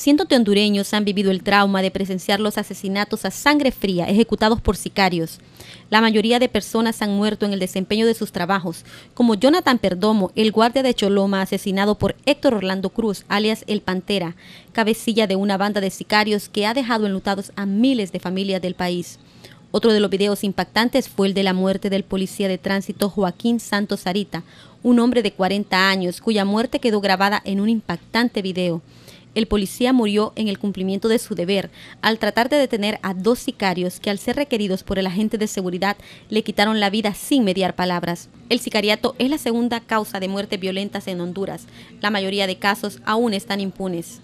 cientos de hondureños han vivido el trauma de presenciar los asesinatos a sangre fría ejecutados por sicarios. La mayoría de personas han muerto en el desempeño de sus trabajos, como Jonathan Perdomo, el guardia de Choloma asesinado por Héctor Orlando Cruz, alias El Pantera, cabecilla de una banda de sicarios que ha dejado enlutados a miles de familias del país. Otro de los videos impactantes fue el de la muerte del policía de tránsito Joaquín Santos Arita, un hombre de 40 años cuya muerte quedó grabada en un impactante video. El policía murió en el cumplimiento de su deber al tratar de detener a dos sicarios que al ser requeridos por el agente de seguridad le quitaron la vida sin mediar palabras. El sicariato es la segunda causa de muertes violentas en Honduras. La mayoría de casos aún están impunes.